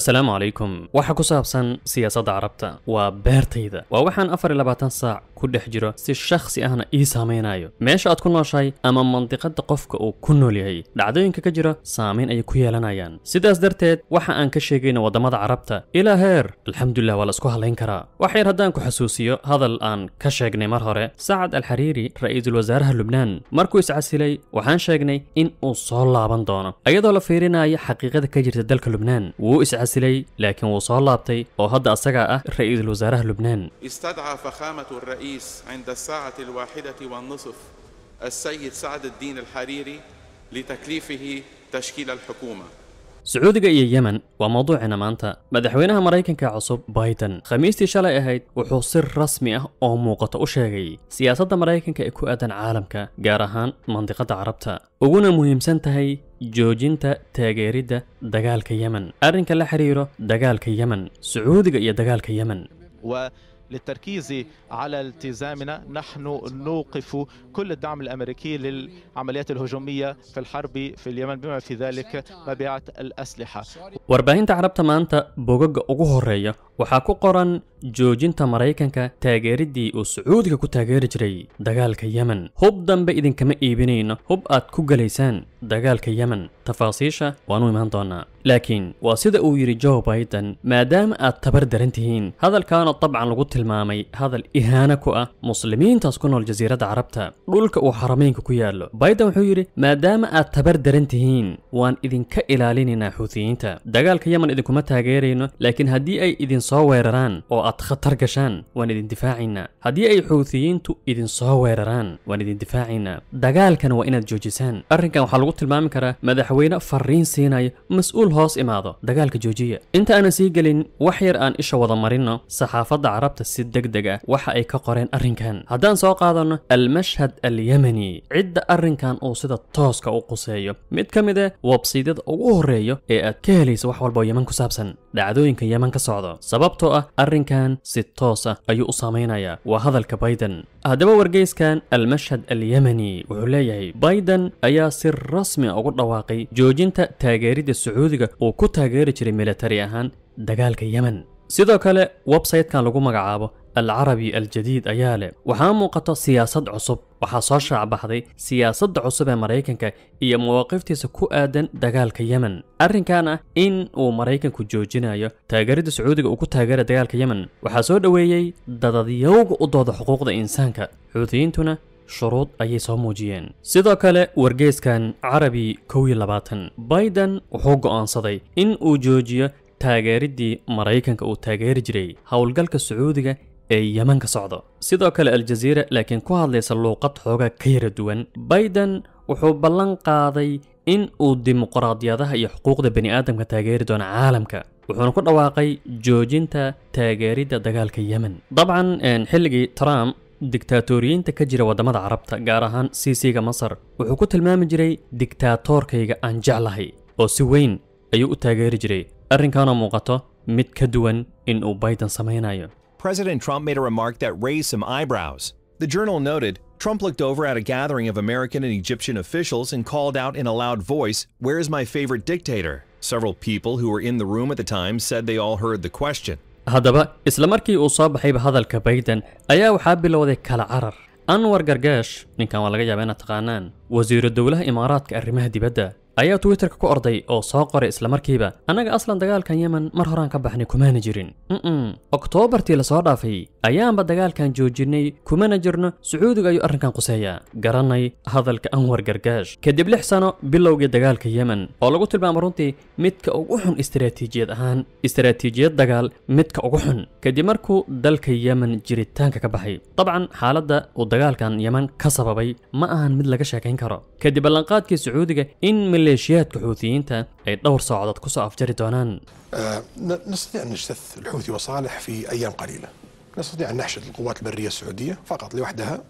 assalaamu calaykum waxa ku saabsan siyaasadda carabta waa beertayda waa waxaan afar iyo labaatan saac ku dhex jiro si shakhsi ahna ii saamaynayo meesha aad ku nooshahay ama mandiqadda qofka uu ku nool yahay dhacdooyinka ka jira saamayn ayay ku yeelanayaan sidaas darteed waxa aan ka sheegayna waddamada carabta ilaa heer alxamdulilah waa la isku hadlayn karaa waxyar haddaan ku xasuusiyo hadal aan ka sheegnay mar hore sacad alxariiri ra'iisul wasaaraha lubnaan markuu iscasilay waxaan sheegnay in uu soo laaban doono ayadoo la fiirinaayo xaqiiqada ka jirta dalka lubnaan wuu حسلي لكن وصول لابتي وهد أسرع أه رئيس الوزراء لبنان استدعى فخامة الرئيس عند الساعة الواحدة والنصف السيد سعد الدين الحريري لتكليفه تشكيل الحكومة سعودية إيه يمن وموضوع هنا مانتا مدحوينها مرايكن كعصب بايدن خميس تشالا إهيد وحصر رسمية أه أو موقت أشاري سياسة مرايكن كإكو أدن عالمك منطقة عربتا وقونا مهم سنتهي joojinta taageeridda dagaalka yemen arrinka la xiriiro dagaalka yemen sacuudiga iyo dagaalka yemen للتركيز على التزامنا نحن نوقف كل الدعم الأمريكي للعمليات الهجومية في الحرب في اليمن بما في ذلك مبيعات الأسلحة وربعين تعرب تمانتا بوغق أغوه الرأي وحاكو قران جوجين تمريكانكا تاجر دي وسعودكا كو تاجر جري دقالك يمن هوب دنب إذن كما إيبنين هوب آت كو قليسان دقالك يمن تفاصيشة وانو يمهان laakiin waa sida uu yidhi jo baiden maadaama aad tabar daran tihiin hadalkaana dabcan lagu tilmaamay hadal ihaana ku ah muslimiintaas ku nool jasiiradda carabta dhulka uu xaramaynka ku yaallo baiden wuxuu yidhi maadaama aad tabar daran tihiin waan idinka ilaalinaynaa xuutiyiinta dagaalka yeman idinkuma taageerayno laakiin haddii ay idinsoo weeraraan oo aad khatar gashaan waan idin difaacaynaa haddii ay xuutiyiintu idinsoo weeraraan waan idin difaacaynaa dagaalkana waa inaad joojisaan arrinkan waxaa lagu tilmaami karaa madaxweyne farriin siinaya mas-uul dul hoos imaado dagaalka joojiya inta aanan sii gelin wax yar aan isha wada marinno saxaafadda carabta si deg deg ah waxa ay ka qoreen arrinkan haddaan soo qaadanno almashhad alyemeni cidda arrinkan uu sida tooska u quseeyo mid ka mid ah websiidyada ugu horreeyo ee aad ka helaysa wax walba oo yeman ku saabsan dhacdooyinka yeman ka socda sababtoo ah arrinkan si toos ah ayuu u saameynayaa waa hadalka baiden haddaba wargeyskan almashhad alyemeni wuxuu leeyahay baiden ayaa si rasmi ah ugu dhawaaqay joojinta taageeridda sacuudiga uu ku taageeri jiray militari ahaan dagaalka yemen sidoo kale websaytkan lagu magacaabo alcarabi aljadiid ayaa leh waxaa muuqato siyaasad cusub waxaa soo shaacbaxday siyaasadda cusub ee maraykanka iyo mawaaqiftiisa ku aadan dagaalka yemen arrinkan ah in uu maraykanku joojinayo taageeridda sacuudiga uu ku taageeray dagaalka yemen waxaa soo dhoweeyey dadadyowga u dooda xuquuqda insaanka xuutiyiintuna shuruud ayay soo muujiyeen sidoo kale wargeyskan carabi kow iyo labaatan baiden wuxuu go'aansaday in uu joojiyo taageeriddii maraykanka uu taageeri jiray howlgalka sacuudiga ee yeman ka socdo sidoo kale aljaziira laakiin ku hadlaysa luuqad xooga ka yara duwan baiden wuxuu ballan qaaday in uu dimuqraadiyadaha iyo xuquuqda bani'aadamka taageeri doono caalamka wuxuuna ku dhawaaqay joojinta taageeridda dagaalka yemen dabcan xilligii trump digtaatoriyiinta ka jira waddamada carabta gaar ahaan c c ga masar wuxuu ku tilmaami jiray digtaatoorkayga aan jeclahay oo si weyn ayuu u taageeri jiray arrinkanoo muuqato mid ka duwan in uu baiden samaynayo President Trump made a remark that raised some eyebrows. The journal noted, Trump looked over at a gathering of American and Egyptian officials and called out in a loud voice, Where is my favorite dictator? Several people who were in the room at the time said they all heard the question. ayaa twitterka ku orday oo soo qoray islamarkiiba annaga aslan dagaalkan yemen mar horaan ka baxnay kumaana jirin oktoobartii lasoo dhaafay ayaanba dagaalkan joojinay kumana jirno sacuudiga ayuu arrinkan quseeyaa garanay hadalka anwar gargaash kadib lix sano bilowgii dagaalka yemen oo lagu tilmaamo runtii midka ugu xun istaraatiijiyad ahaan istaraatiijiyad dagaal midka ugu xun kadib markuu dalka yemen jiritaanka ka baxay dabcan xaaladda uu dagaalkan yemen ka sababay ma ahan mid laga sheekayn karo kadib ballanqaadkii sacuudiga in maleeshiyaadka xuutiyiinta ay dhowr saacadood ku soo afjari doonaan نستطيع أن نحشد القوات البرية السعودية فقط لوحدها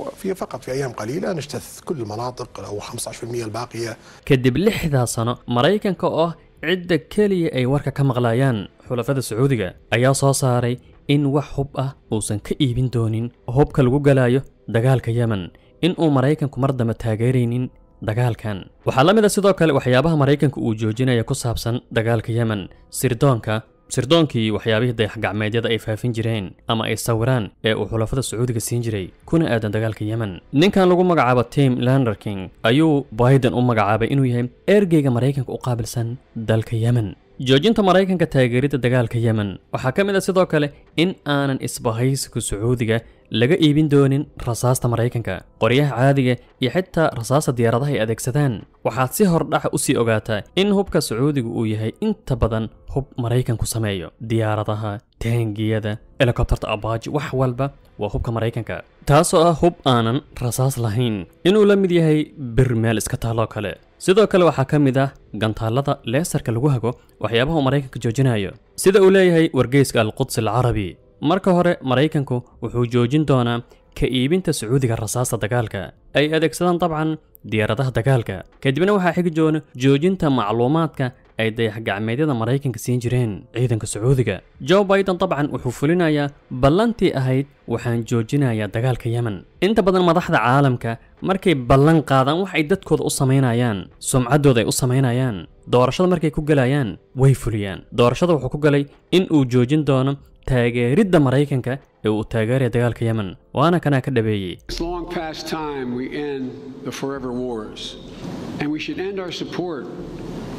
وفي فقط في أيام قليلة نجتث كل المناطق أو 15% الباقية كدب لحدا سنة مريكان كأوه cidda keliya ay warka ka maqlayaan xulafada sacuudiga ayaa soo saaray in wax hub ah uusan ka iibin doonin hubka lagu galayo dagaalka yemen in uu maraykanku mar dambe taageeraynin dagaalkan waxaa la mid a sidoo kale waxyaabaha maraykanka uu joojinaya ku saabsan dagaalka yemen sirdoonka sirdoonkii waxyaabihii dayaxgacmeedyada ay faafin jireen ama ay sawiraan ee uu xulafada sacuudiga siin jiray kuna aadan dagaalka yemen ninkan lagu magacaabo tim landerking ayuu biden u magacaabay inuu yahay ergeyga maraykanka u qaabilsan dalka yemen joojinta maraykanka taageeridda dagaalka yemen waxaa ka mid ah sidoo kale in aanan isbahaysiga sacuudiga laga iibin doonin rasaasta maraykanka qoryaha caadiga iyo xitaa rasaasta diyaaradaha ay adeegsadaan waxaad si hordhaca u sii ogaataa in hubka sacuudiga uu yahay inta badan hub maraykanku sameeyo diyaaradaha taangiyada helikobtarta abaaji wax walba waa hubka maraykanka taasoo ah hub aanan rasaas lahayn inuu la mid yahay bir meel iska taaloo kale sidoo kale waxaa ka mid ah gantaallada leesarka lagu hago waxyaabaha uu maraykanka joojinayo sida uu leeyahay wargeyska alqudsi alcarabi marka hore maraykanku wuxuu joojin doonaa ka iibinta sacuudiga rasaasta dagaalka ay adeegsadaan dabcan diyaaradaha dagaalka kadibna waxaa xigi doona joojinta macluumaadka ay dayax-gacmeedyada maraykanka siin jireen ciidanka sacuudiga jo baidan dabcan wuxuu fulinayaa ballantii ahayd waxaan joojinayaa dagaalka yemen inta badan madaxda caalamka markay ballan qaadaan wax ay dadkooda u samaynayaan sumcaddooda ay u samaynayaan doorashada markay ku galayaan way fuliyaan doorashada wuxuu ku galay in uu joojin doono taageeridda maraykanka ee uu taageeraya dagaalka yemen waana kanaa ka dhabeeyey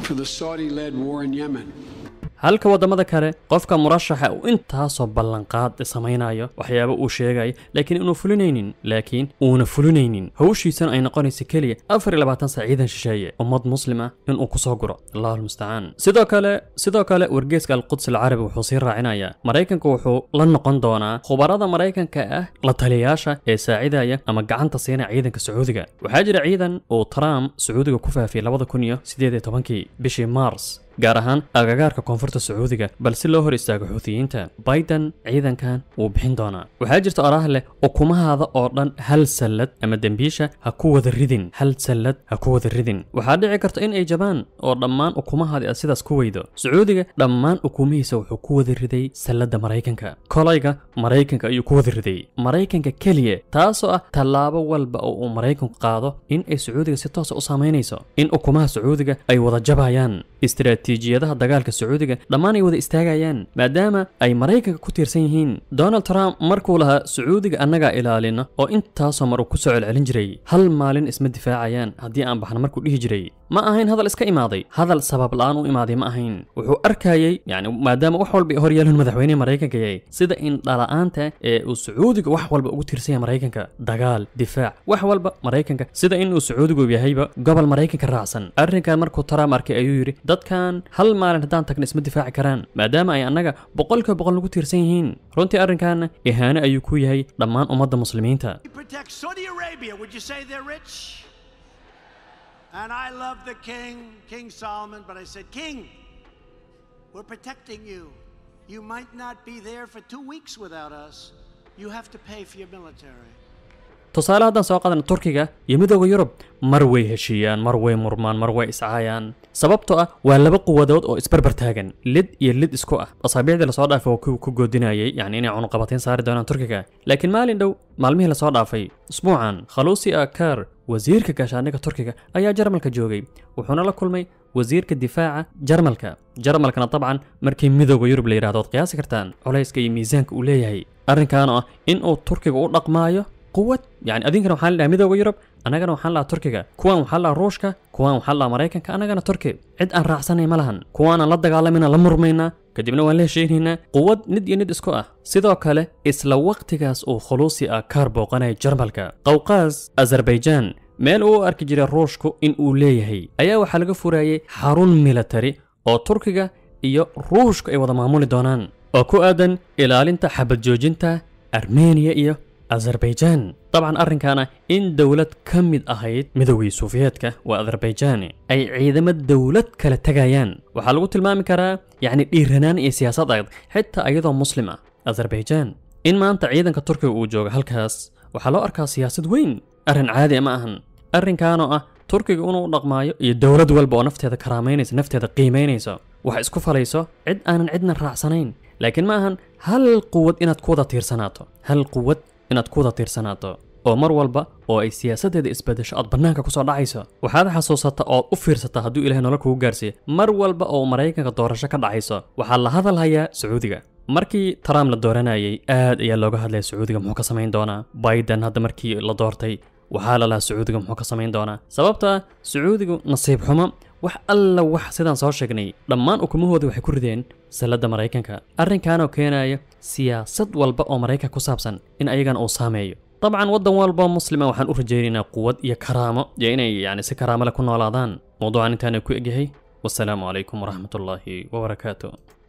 for the Saudi led war in Yemen. halka waddamada kale qofka murashaxa ah uu intaasoo ballanqaad samaynayo waxyaaba uu sheegayo laakiin inuu fulinaynin laakiin uuna fulinaynin hawshiisan ay noqonaysa keliya afar iyo labaatan sa ciidan shisheeye ummad muslima ah inuu kusoo guro allahu almustacaan sidoo kale sidoo kale wargeyska alquds alcarabi wuxuu sii raacinayaa maraykanka wuxuu la noqon doonaa khubarada maraykanka ah la taliyayaasha ee saacidaya ama gacanta siina ciidanka sacuudiga waxaa jira ciidan uu trump sacuudiga ku faafiyay labada kun iyo siddeed iyo tobankii bishii mars gaar ahaan agagaarka koonfurta sacuudiga bal si loo hor istaago xuutiyiinta baiden ciidankan wuu bixin doonaa waxaa jirta oraah leh ukumahaada oo dhan hal sallad ama dembiisha ha ku wada ridin hal sallad ha ku wada ridin waxaa dhici karta in ay jabaan oo dhammaan ukumahaadii aad sidaas ku weydo sacuudiga dhammaan ukumihiisa wuxuu ku wada riday salladda maraykanka kolayga maraykanka ayuu ku wada riday maraykanka keliya taasoo ah tallaabo walba oo uu maraykanku qaado in ay sacuudiga si toosa ah u saamaynayso in ukumaha sacuudiga ay wada jabayaan natiijiyadaha dagaalka sacuudiga dhammaan ay wada istaagayaan maadaama ay maraykanka ku tiirsan yihiin donald trump markuu lahaa sacuudiga annagaa ilaalina oo intaasoo mar uu ku soo celcelin jiray hal maalin isma difaacayaan haddii aan baxna markuu dhihi jiray ma ahayn hadal iska imaaday hadal sabab la-aan u imaaday ma ahayn wuxuu arkayey yacni maadaama wax walba hor horyaalan madaxweyneha maraykanka yahay sida in dhala-aanta ee uu sacuudiga wax walba ugu tiirsan yahay maraykanka dagaal difaac wax walba maraykanka sida in uu sacuudigu yahayba gobol maraykanka raacsan arrinkan markuu taraam arkay ayuu yidhi dadkan hal maalin haddaan tagna isma difaaci karaan maadaama ay annaga boqolkiiba boqol nagu tiirsan yihiin runtii arrinkaana ihaano ayuu ku yahay dhammaan ummadda muslimiinta And I love the king, King Solomon, but I said, King, we're protecting you. You might not be there for two weeks without us. You have to pay for your military. tusaale haddaan soo qaadana turkiga iyo midooda yurub mar way heshiiyaan mar way murmaan mar way iscaayaan sababtoo ah waa laba quwadood oo isbarbar taagan lid iyo lid isku ah asaabiicdii lasoo dhaafay waa kuwa ku goodinayay yacni inay cunuqabateyn saari doonaan turkiga laakiin maalin dhow maalmihii lasoo dhaafay usbuucan khaluusi akar wasiirka gaashaandhigga turkiga ayaa jarmalka joogay wuxuuna la kulmay wasiirka difaaca jarmalka jarmalkana dabcan markii midooda yurub la yidhahdo oad qiyaasi kartaan culayska iyo miisaanka uu leeyahay arrinkaana ah in uu turkiga u dhaqmaayo quwad yani adinkana waxaa la dhahay midooda yurub annagana waxaan lahaa turkiga kuwaan waxaan lahaa ruushka kuwaan waxaan lahaa maraykanka annagana turki cid aan raacsanay ma lahan kuwaanaan la dagaalamayna la murmaynaa kadibna waan la heshaynaynaa quwad nid iyo nid isku ah sidoo kale isla wakhtigaas uu khuluusi ah kaar booqanaya jarmalka qawqaas azarbaijaan meel uu arki jiray ruushku in uu leeyahay ayaa waxaa laga furayay xarun milatari oo turkiga iyo ruushku ay wada maamuli doonaan oo ku aadan ilaalinta xabad joojinta armeniya iyo azarbaijaan طبعا كان إن دولة كمد أهيد مدوي سوفيتكا وأذربيجاني أي عيدما دولة كالتقايان وحلو تلمامي كرا يعني إيرنان إي سياسة أيض حتى أيضا مسلمة أذربيجان إن ما أنت عيدا كتركي وجوغ هالكاس وحلو أركا سياسة وين أرن عادي ما أهن أرن كانوا أه تركي يقولوا نغما يدولة دول بو نفتي هذا كرامينيس نفتي هذا قيمينيس وحيسكو فليسو عد أنا عدنا الرعسانين لكن ما أهن هل قوة إنها تكوضة تيرسناتو هل قوة inaad kuwada tiirsanaato oo mar walba oo ay siyaasaddeeda isbedesho aad bannaanka kusoo dhacayso waxaad xasuusata ooad u fiirsata hadduu ilahay nolo kugu gaarsiiye mar walba oo maraykanka doorasho ka dhacayso waxaa la hadalhayaa sacuudiga markii trump la dooranayay aad ayaa looga hadlaya sacuudiga muxuu ka samayn doonaa biden hadda markii la doortay waxaa lalahaa sacuudiga muxuu ka samayn doonaa sababtaa sacuudigu nasiib xumo wax alla wax sidaan soo sheegnay dhammaan ukumahooda waxay ku rideen sallada maraykanka arrinkaanoo keenaya سياسد والبا او مريكا كسابسن ان ايغان او ساميو طبعا ودن والبا مسلمة وحان ارجينينا قوات ايا كرامة يعني يعني سي كرامة لكونا والادان موضوع عن تاني كو والسلام عليكم ورحمة الله وبركاته